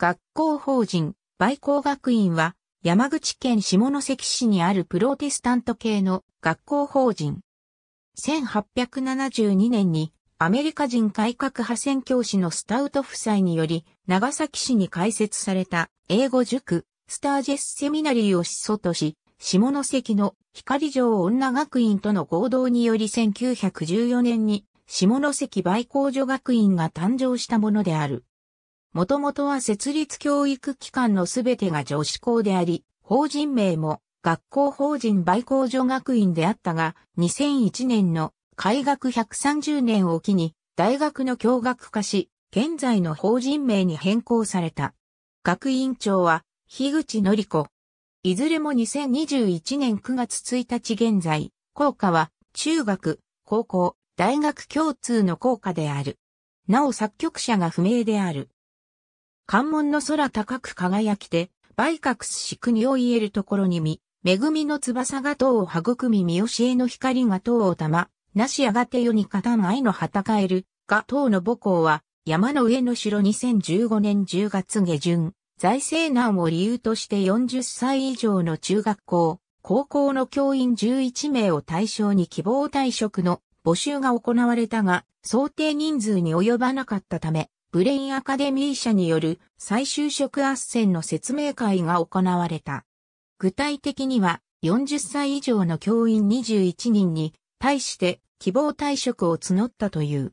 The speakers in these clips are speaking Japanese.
学校法人、売光学院は、山口県下関市にあるプロテスタント系の学校法人。1872年にアメリカ人改革派宣教師のスタウト夫妻により長崎市に開設された英語塾スタージェスセミナリーを始祖とし、下関の光城女学院との合同により1914年に下関売工女学院が誕生したものである。もともとは設立教育機関のすべてが女子校であり、法人名も学校法人売校女学院であったが、2001年の開学130年を機に大学の教学化し、現在の法人名に変更された。学院長は、樋口のり子。いずれも2021年9月1日現在、校歌は、中学、高校、大学共通の校歌である。なお作曲者が不明である。関門の空高く輝きて、格すし国を言えるところに見、恵みの翼が塔を育み見教えの光が塔を玉、なしやがて世に勝たん愛の戦える、が塔の母校は、山の上の城2015年10月下旬、財政難を理由として40歳以上の中学校、高校の教員11名を対象に希望退職の募集が行われたが、想定人数に及ばなかったため、ブレインアカデミー社による再就職斡旋の説明会が行われた。具体的には40歳以上の教員21人に対して希望退職を募ったという。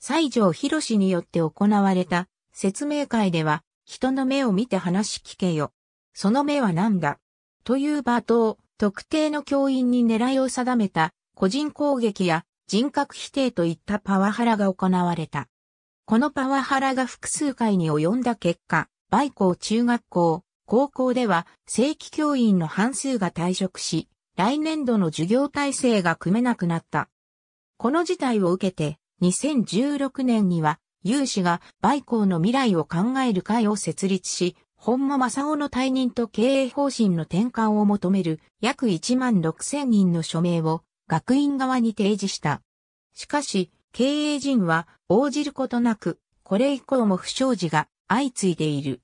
西条博士によって行われた説明会では人の目を見て話聞けよ。その目は何だという罵倒、特定の教員に狙いを定めた個人攻撃や人格否定といったパワハラが行われた。このパワハラが複数回に及んだ結果、梅校中学校、高校では正規教員の半数が退職し、来年度の授業体制が組めなくなった。この事態を受けて、2016年には、有志が梅校の未来を考える会を設立し、本間正夫の退任と経営方針の転換を求める約1万6千人の署名を学院側に提示した。しかし、経営陣は応じることなく、これ以降も不祥事が相次いでいる。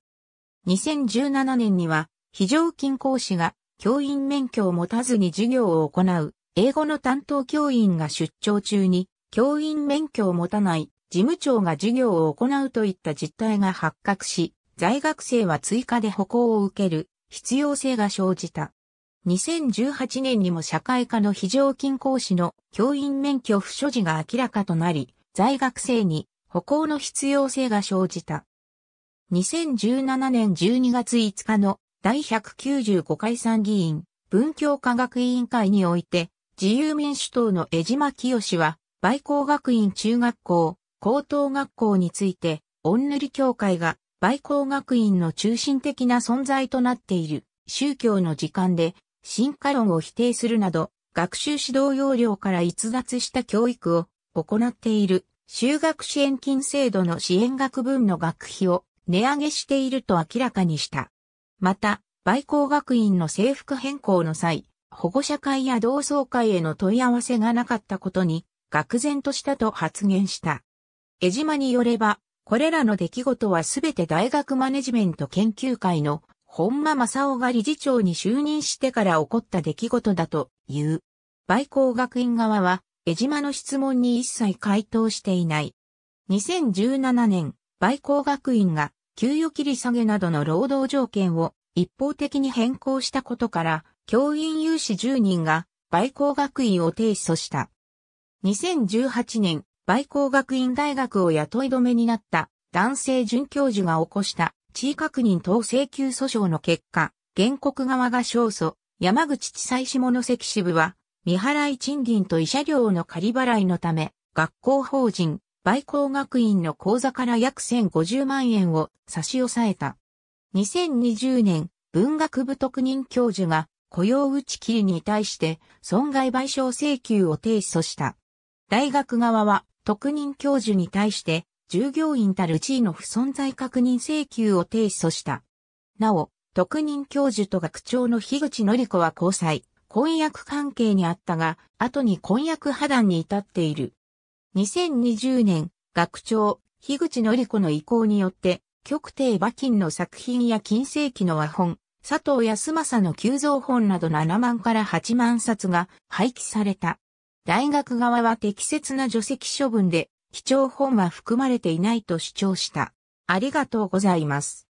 2017年には、非常勤講師が教員免許を持たずに授業を行う、英語の担当教員が出張中に、教員免許を持たない事務長が授業を行うといった実態が発覚し、在学生は追加で歩行を受ける必要性が生じた。2018年にも社会科の非常勤講師の教員免許不所持が明らかとなり、在学生に歩行の必要性が生じた。2017年12月5日の第195回参議院文教科学委員会において、自由民主党の江島清は、売校学院中学校、高等学校について、オンヌリ協会が売校学院の中心的な存在となっている宗教の時間で進化論を否定するなど、学習指導要領から逸脱した教育を行っている修学支援金制度の支援学分の学費を値上げしていると明らかにした。また、売校学院の制服変更の際、保護者会や同窓会への問い合わせがなかったことに、愕然としたと発言した。江島によれば、これらの出来事はすべて大学マネジメント研究会の本間正夫が理事長に就任してから起こった出来事だという。売光学院側は、江島の質問に一切回答していない。2017年、売光学院が給与切り下げなどの労働条件を一方的に変更したことから、教員有志10人が売光学院を提訴した。2018年、売光学院大学を雇い止めになった男性准教授が起こした地位確認等請求訴訟の結果、原告側が勝訴、山口地裁下関支部は、未払い賃金と医者料の仮払いのため、学校法人、売校学院の口座から約1050万円を差し押さえた。2020年、文学部特任教授が雇用打ち切りに対して損害賠償請求を提訴した。大学側は特任教授に対して従業員たる地位の不存在確認請求を提訴した。なお、特任教授と学長の樋口のり子は交際、婚約関係にあったが、後に婚約破談に至っている。2020年、学長、樋口のり子の意向によって、極低馬金の作品や金世紀の和本、佐藤康政の急増本など7万から8万冊が廃棄された。大学側は適切な除籍処分で貴重本は含まれていないと主張した。ありがとうございます。